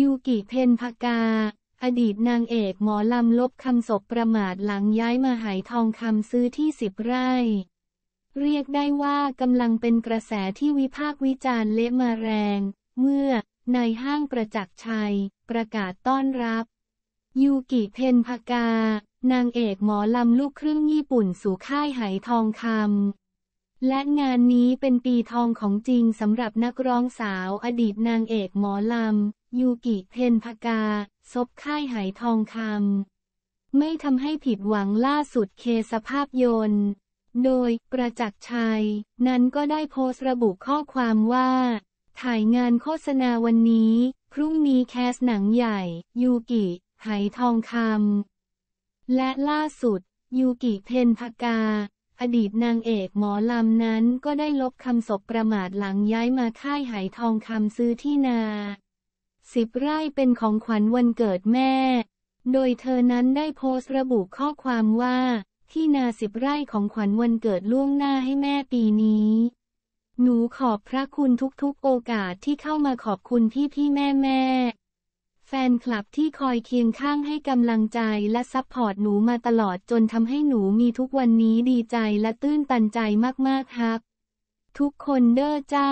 ยูกิเพนพกา อดีตนางเอกหมอลำ ลบคำศพประมาทหลังย้ายมาหายทองคำซื้อที่สิบไร่ เรียกได้ว่ากำลังเป็นกระแสที่วิพากษ์วิจารณ์เละมาแรง เมื่อนายห้างประจักษ์ชัย ประกาศต้อนรับ ยูกิเพนพกา นางเอกหมอลำ ลูกครึ่งญี่ปุ่นสู่ค่ายหายทองคำ และงานนี้เป็นปีทองของจริงสำหรับนักร้องสาวอดีตนางเอกหมอลำยูกิเทนพกาซบค่ายหายทองคำ ไม่ทำให้ผิดหวังล่าสุดเคสภาพยนต์ โดยประจักษ์ชัย นั้นก็ได้โพสต์ระบุข้อความว่า ถ่ายงานโฆษณาวันนี้พรุ่งนี้แคสหนังใหญ่ ยูกิหายทองคำ และล่าสุด ยูกิเทนพกา อดีตนางเอกหมอลำนั้นก็ได้ลบคำศพประมาทหลังย้ายมาค่ายหายทองคำซื้อที่นาสิบไร่เป็นของขวัญวันเกิดแม่ โดยเธอนั้นได้โพสต์ระบุข้อความว่า ที่นาสิบไร่ของขวัญวันเกิดล่วงหน้าให้แม่ปีนี้ หนูขอบพระคุณทุกๆโอกาสที่เข้ามาขอบคุณพี่พี่แม่แม่แฟนคลับที่คอยเคียงข้างให้กำลังใจและซัพพอร์ตหนูมาตลอดจนทำให้หนูมีทุกวันนี้ดีใจและตื้นตันใจมากๆครับทุกคนเด้อจ้า